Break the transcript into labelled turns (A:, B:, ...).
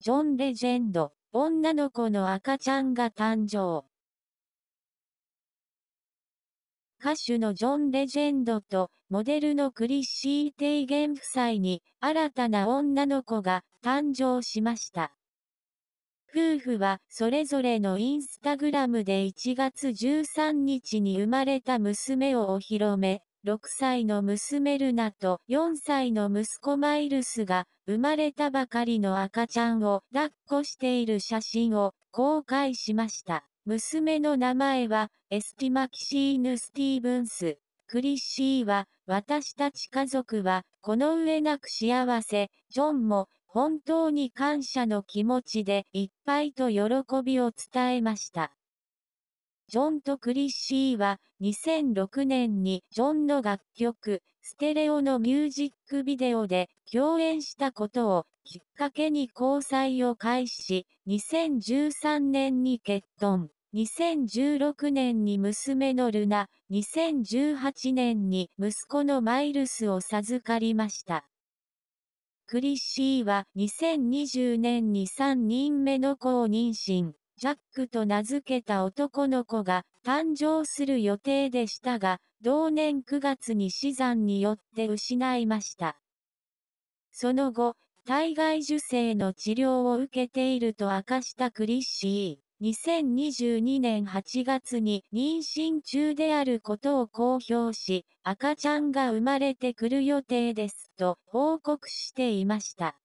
A: ジョン・レジェンド、女の子の赤ちゃんが誕生。歌手のジョン・レジェンドとモデルのクリッシー・テイゲン夫妻に新たな女の子が誕生しました。夫婦はそれぞれのインスタグラムで1月13日に生まれた娘をお披露目。6歳の娘ルナと4歳の息子マイルスが生まれたばかりの赤ちゃんを抱っこしている写真を公開しました。娘の名前はエスティマキシーヌ・スティーブンス。クリッシーは私たち家族はこの上なく幸せ、ジョンも本当に感謝の気持ちでいっぱいと喜びを伝えました。ジョンとクリッシーは2006年にジョンの楽曲ステレオのミュージックビデオで共演したことをきっかけに交際を開始、2013年に結婚。2016年に娘のルナ、2018年に息子のマイルスを授かりました。クリッシーは2020年に3人目の子を妊娠。ジャックと名付けた男の子が誕生する予定でしたが、同年9月に死産によって失いました。その後、体外受精の治療を受けていると明かしたクリッシー。2022年8月に妊娠中であることを公表し、赤ちゃんが生まれてくる予定ですと報告していました。